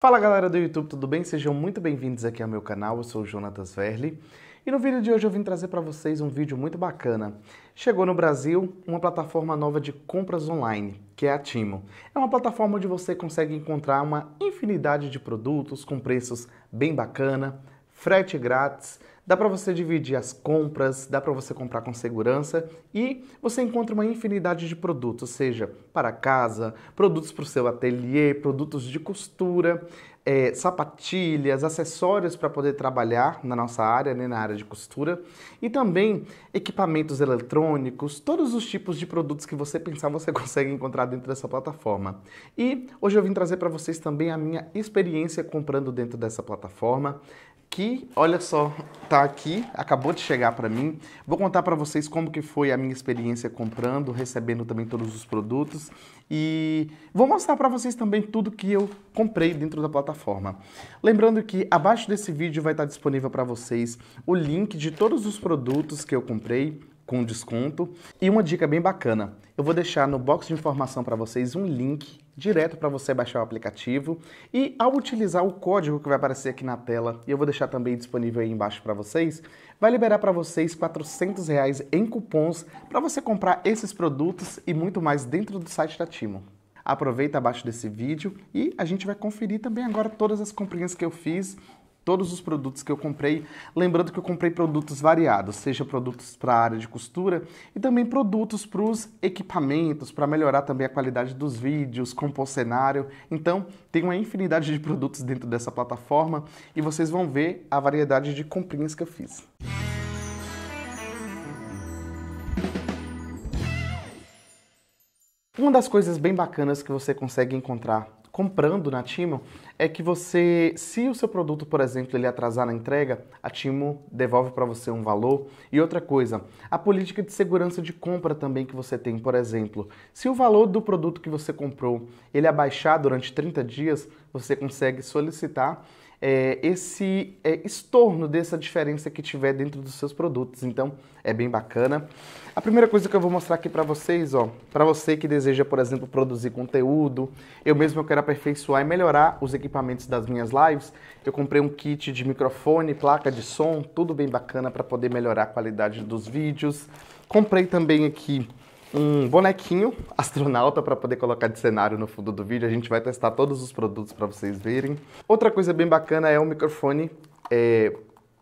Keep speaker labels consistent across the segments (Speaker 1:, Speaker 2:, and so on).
Speaker 1: Fala galera do YouTube, tudo bem? Sejam muito bem-vindos aqui ao meu canal, eu sou o Jonatas Verli e no vídeo de hoje eu vim trazer para vocês um vídeo muito bacana. Chegou no Brasil uma plataforma nova de compras online, que é a Timo. É uma plataforma onde você consegue encontrar uma infinidade de produtos com preços bem bacana, frete grátis Dá para você dividir as compras, dá para você comprar com segurança e você encontra uma infinidade de produtos, seja para casa, produtos para o seu ateliê, produtos de costura, é, sapatilhas, acessórios para poder trabalhar na nossa área, né, na área de costura, e também equipamentos eletrônicos, todos os tipos de produtos que você pensar você consegue encontrar dentro dessa plataforma. E hoje eu vim trazer para vocês também a minha experiência comprando dentro dessa plataforma, que, olha só, tá aqui, acabou de chegar para mim. Vou contar para vocês como que foi a minha experiência comprando, recebendo também todos os produtos e vou mostrar para vocês também tudo que eu comprei dentro da plataforma. Lembrando que abaixo desse vídeo vai estar disponível para vocês o link de todos os produtos que eu comprei, com desconto. E uma dica bem bacana, eu vou deixar no box de informação para vocês um link direto para você baixar o aplicativo e ao utilizar o código que vai aparecer aqui na tela, e eu vou deixar também disponível aí embaixo para vocês, vai liberar para vocês 400 reais em cupons para você comprar esses produtos e muito mais dentro do site da Timo. Aproveita abaixo desse vídeo e a gente vai conferir também agora todas as comprinhas que eu fiz todos os produtos que eu comprei. Lembrando que eu comprei produtos variados, seja produtos para a área de costura e também produtos para os equipamentos, para melhorar também a qualidade dos vídeos, compor cenário. Então, tem uma infinidade de produtos dentro dessa plataforma e vocês vão ver a variedade de comprinhas que eu fiz. Uma das coisas bem bacanas que você consegue encontrar comprando na Timo é que você, se o seu produto, por exemplo, ele atrasar na entrega, a Timo devolve para você um valor. E outra coisa, a política de segurança de compra também que você tem, por exemplo, se o valor do produto que você comprou ele abaixar durante 30 dias, você consegue solicitar é, esse é, estorno dessa diferença que tiver dentro dos seus produtos. Então, é bem bacana. A primeira coisa que eu vou mostrar aqui para vocês, ó, para você que deseja, por exemplo, produzir conteúdo, eu mesmo quero aperfeiçoar e melhorar os equipamentos das minhas lives. Eu comprei um kit de microfone, placa de som, tudo bem bacana para poder melhorar a qualidade dos vídeos. Comprei também aqui um bonequinho astronauta para poder colocar de cenário no fundo do vídeo. A gente vai testar todos os produtos para vocês verem. Outra coisa bem bacana é um microfone é,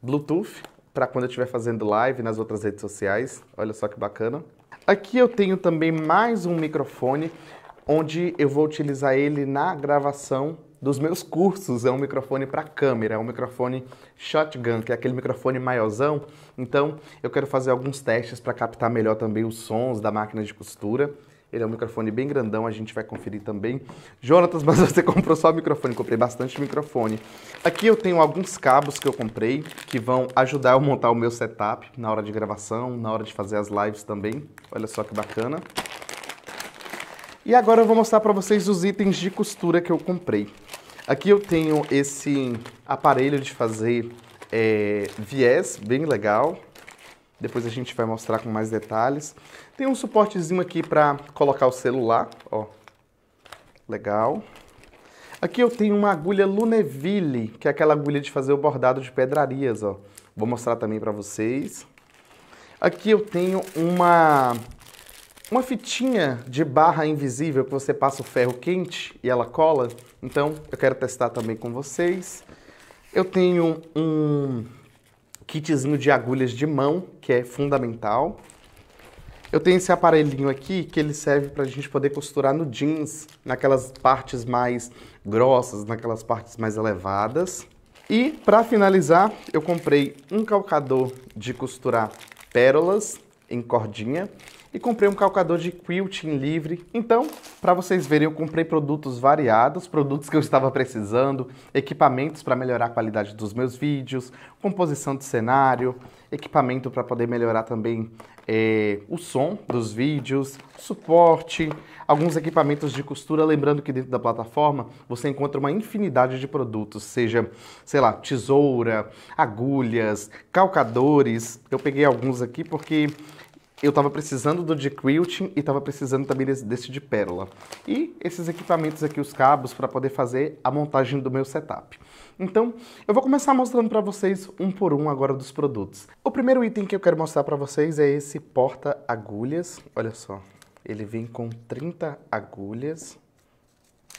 Speaker 1: Bluetooth para quando eu estiver fazendo live nas outras redes sociais. Olha só que bacana. Aqui eu tenho também mais um microfone onde eu vou utilizar ele na gravação dos meus cursos é um microfone para câmera, é um microfone shotgun, que é aquele microfone maiorzão. Então, eu quero fazer alguns testes para captar melhor também os sons da máquina de costura. Ele é um microfone bem grandão, a gente vai conferir também. Jonatas, mas você comprou só microfone? Comprei bastante microfone. Aqui eu tenho alguns cabos que eu comprei, que vão ajudar eu a montar o meu setup na hora de gravação, na hora de fazer as lives também. Olha só que bacana. E agora eu vou mostrar para vocês os itens de costura que eu comprei. Aqui eu tenho esse aparelho de fazer é, viés, bem legal. Depois a gente vai mostrar com mais detalhes. Tem um suportezinho aqui para colocar o celular, ó. Legal. Aqui eu tenho uma agulha Luneville, que é aquela agulha de fazer o bordado de pedrarias, ó. Vou mostrar também para vocês. Aqui eu tenho uma uma fitinha de barra invisível que você passa o ferro quente e ela cola. Então, eu quero testar também com vocês. Eu tenho um kitzinho de agulhas de mão, que é fundamental. Eu tenho esse aparelhinho aqui, que ele serve para a gente poder costurar no jeans, naquelas partes mais grossas, naquelas partes mais elevadas. E, para finalizar, eu comprei um calcador de costurar pérolas em cordinha, e comprei um calcador de quilting livre. Então, para vocês verem, eu comprei produtos variados, produtos que eu estava precisando, equipamentos para melhorar a qualidade dos meus vídeos, composição de cenário, equipamento para poder melhorar também é, o som dos vídeos, suporte, alguns equipamentos de costura. Lembrando que dentro da plataforma você encontra uma infinidade de produtos, seja, sei lá, tesoura, agulhas, calcadores. Eu peguei alguns aqui porque eu estava precisando do de quilting e estava precisando também desse, desse, de pérola. E esses equipamentos aqui, os cabos, para poder fazer a montagem do meu setup. Então, eu vou começar mostrando para vocês um por um agora dos produtos. O primeiro item que eu quero mostrar para vocês é esse porta-agulhas. Olha só, ele vem com 30 agulhas.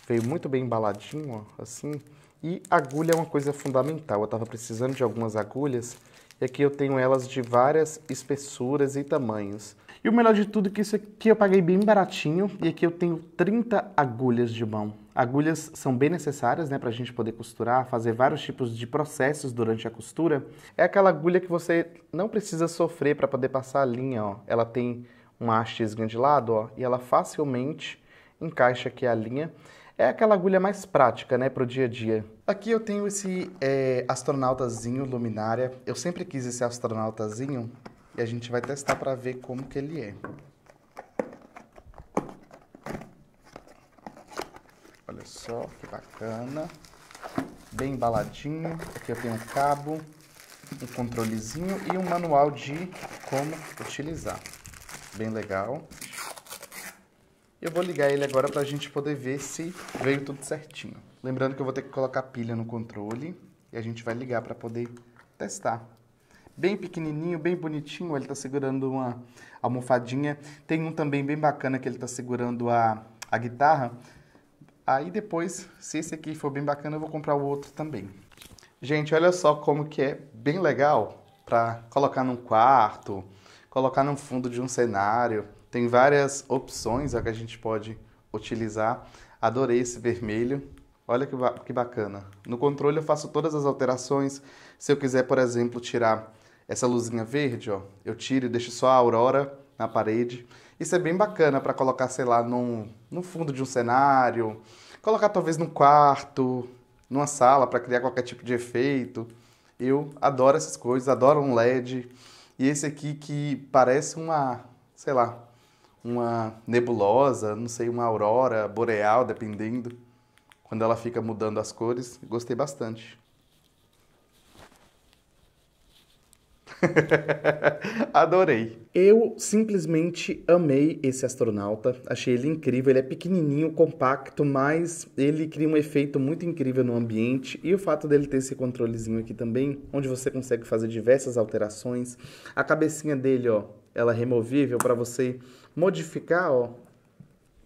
Speaker 1: Veio muito bem embaladinho, ó, assim. E agulha é uma coisa fundamental. Eu estava precisando de algumas agulhas é e aqui eu tenho elas de várias espessuras e tamanhos. E o melhor de tudo é que isso aqui eu paguei bem baratinho e aqui eu tenho 30 agulhas de mão. Agulhas são bem necessárias né, para a gente poder costurar, fazer vários tipos de processos durante a costura. É aquela agulha que você não precisa sofrer para poder passar a linha. Ó. Ela tem uma haste de lado ó, e ela facilmente encaixa aqui a linha. É aquela agulha mais prática, né, para o dia a dia. Aqui eu tenho esse é, astronautazinho luminária. Eu sempre quis esse astronautazinho e a gente vai testar para ver como que ele é. Olha só, que bacana. Bem embaladinho. Aqui eu tenho um cabo, um controlezinho e um manual de como utilizar. Bem legal. Eu vou ligar ele agora para a gente poder ver se veio tudo certinho. Lembrando que eu vou ter que colocar pilha no controle e a gente vai ligar para poder testar. Bem pequenininho, bem bonitinho, ele está segurando uma almofadinha. Tem um também bem bacana que ele está segurando a, a guitarra. Aí depois, se esse aqui for bem bacana, eu vou comprar o outro também. Gente, olha só como que é bem legal para colocar num quarto, colocar no fundo de um cenário. Tem várias opções a que a gente pode utilizar. Adorei esse vermelho. Olha que, ba que bacana. No controle eu faço todas as alterações. Se eu quiser, por exemplo, tirar essa luzinha verde, ó, eu tiro e deixo só a aurora na parede. Isso é bem bacana para colocar, sei lá, num, no fundo de um cenário, colocar talvez num quarto, numa sala para criar qualquer tipo de efeito. Eu adoro essas coisas, adoro um LED. E esse aqui que parece uma, sei lá, uma nebulosa, não sei, uma aurora boreal, dependendo, quando ela fica mudando as cores. Gostei bastante. Adorei. Eu simplesmente amei esse astronauta, achei ele incrível. Ele é pequenininho, compacto, mas ele cria um efeito muito incrível no ambiente. E o fato dele ter esse controlezinho aqui também, onde você consegue fazer diversas alterações. A cabecinha dele, ó, ela é removível para você modificar, ó,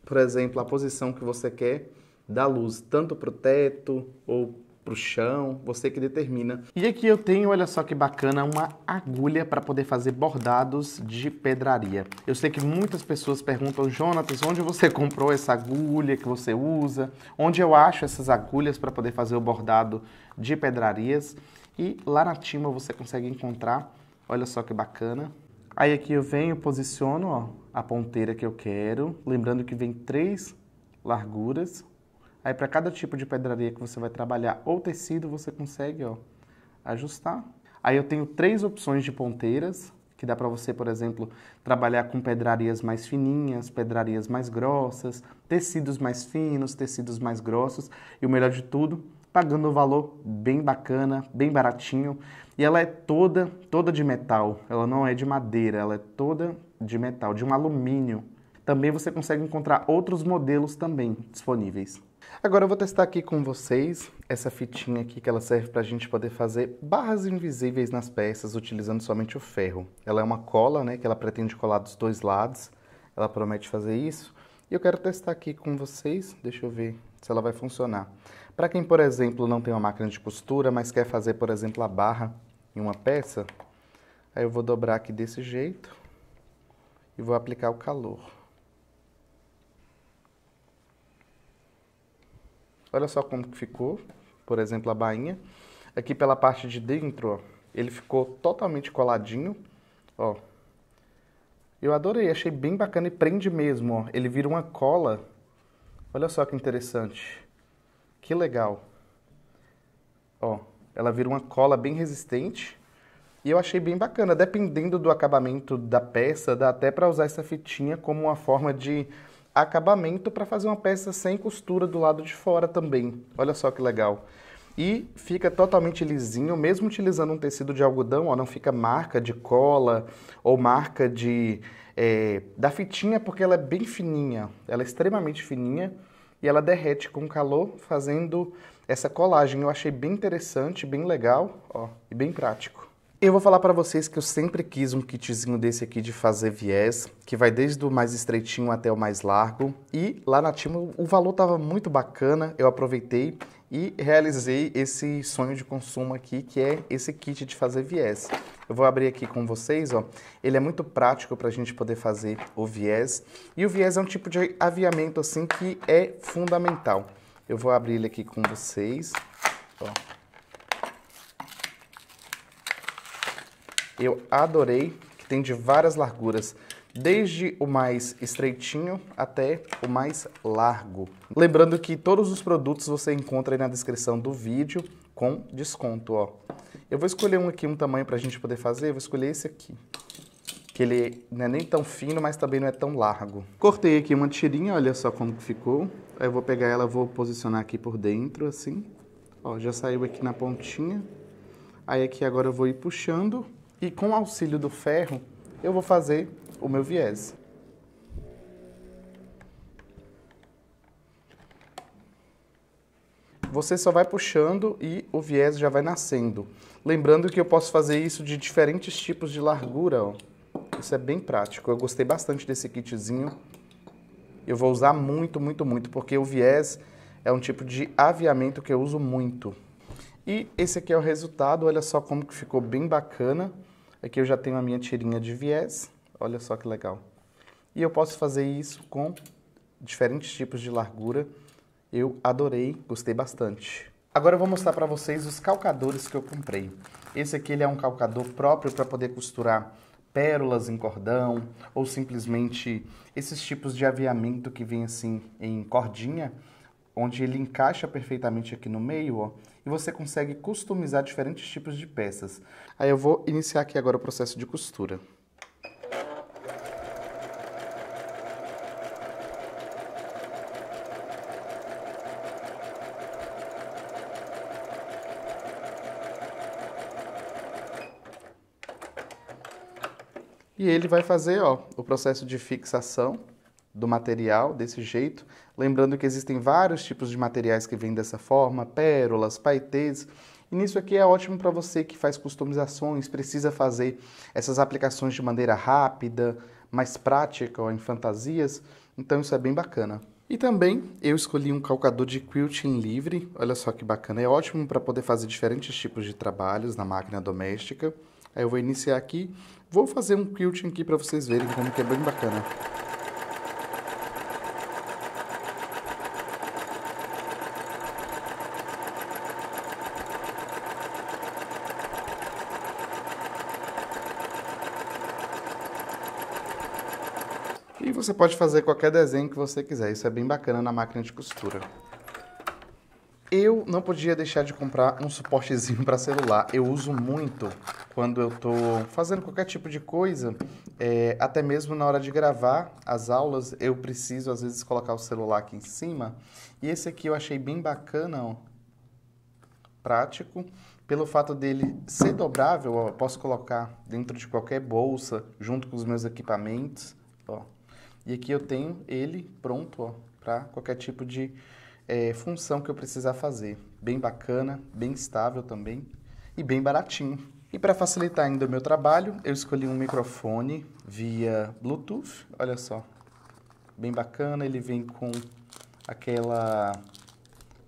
Speaker 1: por exemplo, a posição que você quer da luz, tanto para o teto ou para o chão, você que determina. E aqui eu tenho, olha só que bacana, uma agulha para poder fazer bordados de pedraria. Eu sei que muitas pessoas perguntam, Jonatas, onde você comprou essa agulha que você usa? Onde eu acho essas agulhas para poder fazer o bordado de pedrarias? E lá na Tima você consegue encontrar, olha só que bacana. Aí aqui eu venho, posiciono ó, a ponteira que eu quero, lembrando que vem três larguras, Aí para cada tipo de pedraria que você vai trabalhar ou tecido, você consegue ó, ajustar. Aí eu tenho três opções de ponteiras, que dá para você, por exemplo, trabalhar com pedrarias mais fininhas, pedrarias mais grossas, tecidos mais finos, tecidos mais grossos, e o melhor de tudo, pagando um valor bem bacana, bem baratinho. E ela é toda, toda de metal, ela não é de madeira, ela é toda de metal, de um alumínio. Também você consegue encontrar outros modelos também disponíveis. Agora eu vou testar aqui com vocês essa fitinha aqui que ela serve para a gente poder fazer barras invisíveis nas peças utilizando somente o ferro. Ela é uma cola, né, que ela pretende colar dos dois lados, ela promete fazer isso. E eu quero testar aqui com vocês, deixa eu ver se ela vai funcionar. Para quem, por exemplo, não tem uma máquina de costura, mas quer fazer, por exemplo, a barra em uma peça, aí eu vou dobrar aqui desse jeito e vou aplicar o calor. Olha só como que ficou, por exemplo, a bainha. Aqui pela parte de dentro, ó, ele ficou totalmente coladinho, ó. Eu adorei, achei bem bacana e prende mesmo, ó. Ele vira uma cola. Olha só que interessante. Que legal. Ó, ela vira uma cola bem resistente. E eu achei bem bacana, dependendo do acabamento da peça, dá até para usar essa fitinha como uma forma de acabamento para fazer uma peça sem costura do lado de fora também. Olha só que legal. E fica totalmente lisinho, mesmo utilizando um tecido de algodão, ó, não fica marca de cola ou marca de é, da fitinha, porque ela é bem fininha, ela é extremamente fininha e ela derrete com calor, fazendo essa colagem. Eu achei bem interessante, bem legal ó, e bem prático. Eu vou falar para vocês que eu sempre quis um kitzinho desse aqui de fazer viés, que vai desde o mais estreitinho até o mais largo. E lá na Timo o valor estava muito bacana, eu aproveitei e realizei esse sonho de consumo aqui, que é esse kit de fazer viés. Eu vou abrir aqui com vocês, ó. Ele é muito prático para a gente poder fazer o viés. E o viés é um tipo de aviamento assim que é fundamental. Eu vou abrir ele aqui com vocês, ó. Eu adorei, que tem de várias larguras, desde o mais estreitinho até o mais largo. Lembrando que todos os produtos você encontra aí na descrição do vídeo com desconto, ó. Eu vou escolher um aqui, um tamanho para a gente poder fazer, eu vou escolher esse aqui. Que ele não é nem tão fino, mas também não é tão largo. Cortei aqui uma tirinha, olha só como ficou. Aí eu vou pegar ela, vou posicionar aqui por dentro, assim. Ó, já saiu aqui na pontinha. Aí aqui agora eu vou ir puxando e com o auxílio do ferro, eu vou fazer o meu viés. Você só vai puxando e o viés já vai nascendo. Lembrando que eu posso fazer isso de diferentes tipos de largura, ó. Isso é bem prático. Eu gostei bastante desse kitzinho. Eu vou usar muito, muito, muito, porque o viés é um tipo de aviamento que eu uso muito. E esse aqui é o resultado, olha só como que ficou bem bacana. Aqui é eu já tenho a minha tirinha de viés, olha só que legal. E eu posso fazer isso com diferentes tipos de largura. Eu adorei, gostei bastante. Agora eu vou mostrar para vocês os calcadores que eu comprei. Esse aqui ele é um calcador próprio para poder costurar pérolas em cordão ou simplesmente esses tipos de aviamento que vem assim em cordinha, onde ele encaixa perfeitamente aqui no meio, ó e você consegue customizar diferentes tipos de peças. Aí eu vou iniciar aqui agora o processo de costura. E ele vai fazer ó, o processo de fixação do material desse jeito. Lembrando que existem vários tipos de materiais que vêm dessa forma, pérolas, paetês. E nisso aqui é ótimo para você que faz customizações, precisa fazer essas aplicações de maneira rápida, mais prática ou em fantasias. Então isso é bem bacana. E também eu escolhi um calcador de quilting livre, olha só que bacana, é ótimo para poder fazer diferentes tipos de trabalhos na máquina doméstica. Aí eu vou iniciar aqui, vou fazer um quilting aqui para vocês verem como que é bem bacana. E você pode fazer qualquer desenho que você quiser. Isso é bem bacana na máquina de costura. Eu não podia deixar de comprar um suportezinho para celular. Eu uso muito quando eu estou fazendo qualquer tipo de coisa, é, até mesmo na hora de gravar as aulas, eu preciso às vezes colocar o celular aqui em cima. E esse aqui eu achei bem bacana, ó. prático, pelo fato dele ser dobrável. Ó, eu posso colocar dentro de qualquer bolsa, junto com os meus equipamentos. Ó. E aqui eu tenho ele pronto para qualquer tipo de é, função que eu precisar fazer. Bem bacana, bem estável também e bem baratinho. E para facilitar ainda o meu trabalho, eu escolhi um microfone via Bluetooth. Olha só, bem bacana. Ele vem com aquela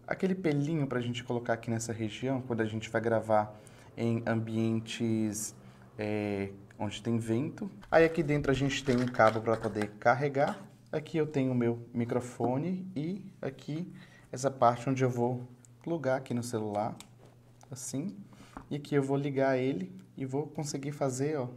Speaker 1: aquele pelinho para a gente colocar aqui nessa região quando a gente vai gravar em ambientes é, onde tem vento. Aí aqui dentro a gente tem um cabo para poder carregar. Aqui eu tenho o meu microfone e aqui essa parte onde eu vou plugar aqui no celular, assim. E aqui eu vou ligar ele e vou conseguir fazer ó,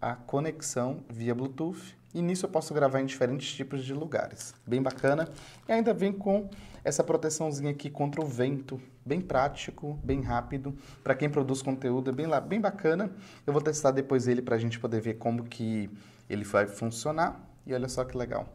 Speaker 1: a conexão via Bluetooth e nisso eu posso gravar em diferentes tipos de lugares. Bem bacana. E ainda vem com essa proteçãozinha aqui contra o vento. Bem prático, bem rápido. Para quem produz conteúdo, é bem, lá, bem bacana. Eu vou testar depois ele para a gente poder ver como que ele vai funcionar. E olha só que legal.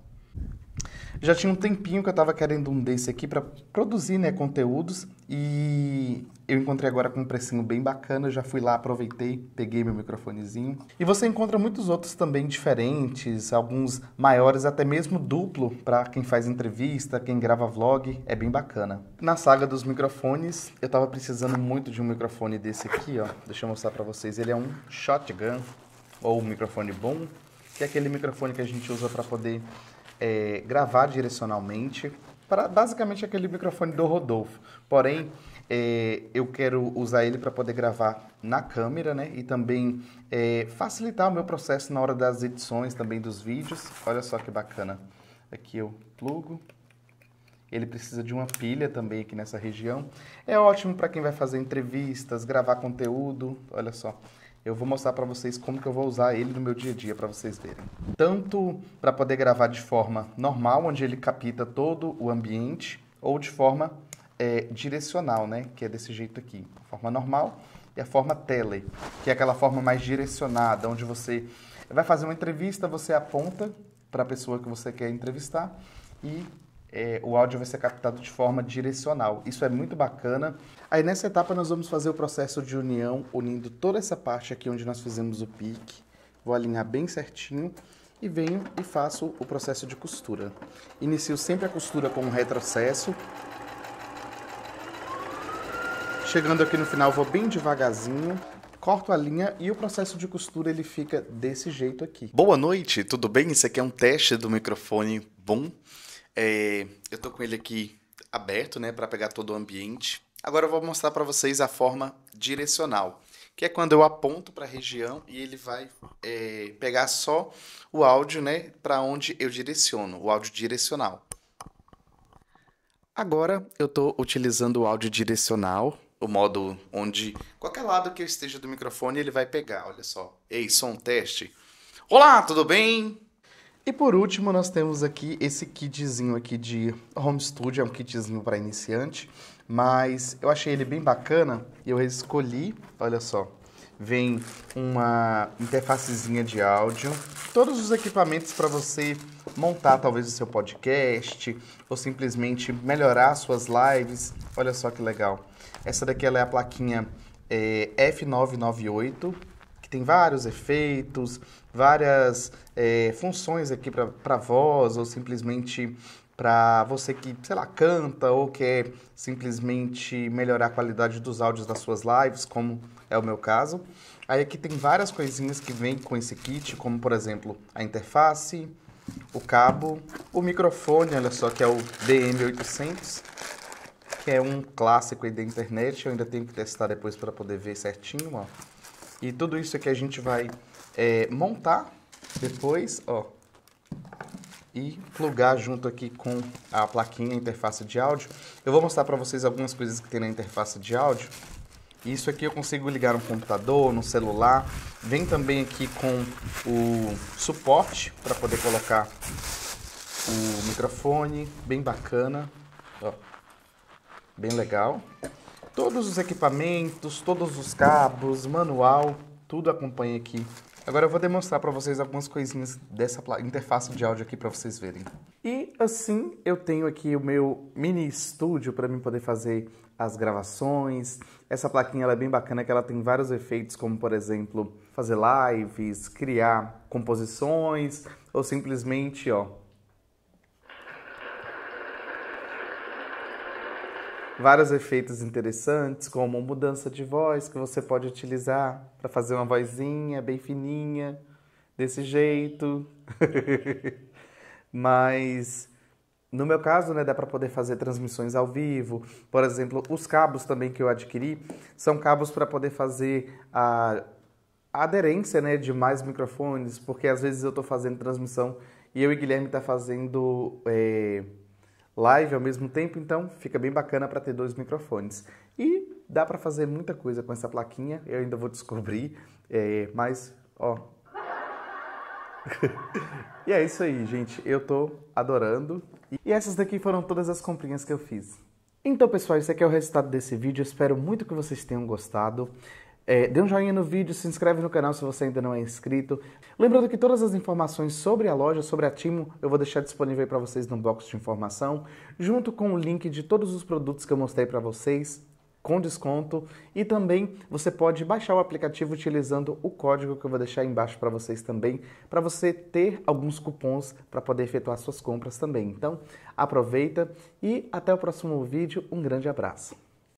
Speaker 1: Já tinha um tempinho que eu estava querendo um desse aqui para produzir né, conteúdos e eu encontrei agora com um precinho bem bacana, já fui lá, aproveitei, peguei meu microfonezinho. E você encontra muitos outros também diferentes, alguns maiores, até mesmo duplo, para quem faz entrevista, quem grava vlog, é bem bacana. Na saga dos microfones, eu estava precisando muito de um microfone desse aqui, ó. Deixa eu mostrar para vocês, ele é um shotgun ou um microfone bom, que é aquele microfone que a gente usa para poder é, gravar direcionalmente para basicamente aquele microfone do Rodolfo. Porém, é, eu quero usar ele para poder gravar na câmera, né? E também é, facilitar o meu processo na hora das edições também dos vídeos. Olha só que bacana. Aqui eu plugo. Ele precisa de uma pilha também aqui nessa região. É ótimo para quem vai fazer entrevistas, gravar conteúdo. Olha só, eu vou mostrar para vocês como que eu vou usar ele no meu dia a dia para vocês verem. Tanto para poder gravar de forma normal, onde ele capta todo o ambiente, ou de forma é, direcional, né? Que é desse jeito aqui, a forma normal e a forma tele, que é aquela forma mais direcionada, onde você vai fazer uma entrevista, você aponta para a pessoa que você quer entrevistar e é, o áudio vai ser captado de forma direcional. Isso é muito bacana. Aí nessa etapa nós vamos fazer o processo de união, unindo toda essa parte aqui onde nós fizemos o pique. Vou alinhar bem certinho e venho e faço o processo de costura. Inicio sempre a costura com um retrocesso. Chegando aqui no final vou bem devagarzinho, corto a linha e o processo de costura ele fica desse jeito aqui. Boa noite, tudo bem? Isso aqui é um teste do microfone Bom. É, eu tô com ele aqui aberto, né, para pegar todo o ambiente. Agora eu vou mostrar para vocês a forma direcional, que é quando eu aponto para a região e ele vai é, pegar só o áudio, né, para onde eu direciono, o áudio direcional. Agora eu estou utilizando o áudio direcional, o modo onde qualquer lado que eu esteja do microfone ele vai pegar. Olha só. Ei, som teste. Olá, tudo bem? E por último, nós temos aqui esse kitzinho aqui de home studio, é um kitzinho para iniciante, mas eu achei ele bem bacana e eu escolhi, olha só, vem uma interfacezinha de áudio, todos os equipamentos para você montar talvez o seu podcast ou simplesmente melhorar suas lives. Olha só que legal. Essa daqui é a plaquinha é, eh, F998 que tem vários efeitos, várias é, funções aqui para voz ou simplesmente para você que, sei lá, canta ou quer simplesmente melhorar a qualidade dos áudios das suas lives, como é o meu caso. Aí aqui tem várias coisinhas que vem com esse kit, como por exemplo, a interface, o cabo, o microfone, olha só que é o DM800, que é um clássico aí da internet, eu ainda tenho que testar depois para poder ver certinho, ó. E tudo isso aqui a gente vai é, montar depois, ó, e plugar junto aqui com a plaquinha, a interface de áudio. Eu vou mostrar para vocês algumas coisas que tem na interface de áudio. Isso aqui eu consigo ligar no computador, no celular. Vem também aqui com o suporte para poder colocar o microfone, bem bacana, ó, bem legal. Todos os equipamentos, todos os cabos, manual, tudo acompanha aqui. Agora eu vou demonstrar para vocês algumas coisinhas dessa interface de áudio aqui para vocês verem. E assim eu tenho aqui o meu mini estúdio para mim poder fazer as gravações. Essa plaquinha é bem bacana que ela tem vários efeitos, como por exemplo, fazer lives, criar composições ou simplesmente, ó, vários efeitos interessantes, como mudança de voz que você pode utilizar para fazer uma vozinha bem fininha, desse jeito. Mas no meu caso, né, dá para poder fazer transmissões ao vivo. Por exemplo, os cabos também que eu adquiri são cabos para poder fazer a, aderência né, de mais microfones, porque às vezes eu estou fazendo transmissão e eu e Guilherme está fazendo. É live ao mesmo tempo, então fica bem bacana para ter dois microfones. E dá para fazer muita coisa com essa plaquinha, eu ainda vou descobrir, é, mas ó. e é isso aí, gente. Eu tô adorando. E essas daqui foram todas as comprinhas que eu fiz. Então, pessoal, esse aqui é o resultado desse vídeo. Eu espero muito que vocês tenham gostado. É, dê um joinha no vídeo, se inscreve no canal se você ainda não é inscrito. Lembrando que todas as informações sobre a loja, sobre a Timo, eu vou deixar disponível para vocês no box de informação, junto com o link de todos os produtos que eu mostrei para vocês com desconto e também você pode baixar o aplicativo utilizando o código que eu vou deixar embaixo para vocês também, para você ter alguns cupons para poder efetuar suas compras também. Então, aproveita e até o próximo vídeo. Um grande abraço.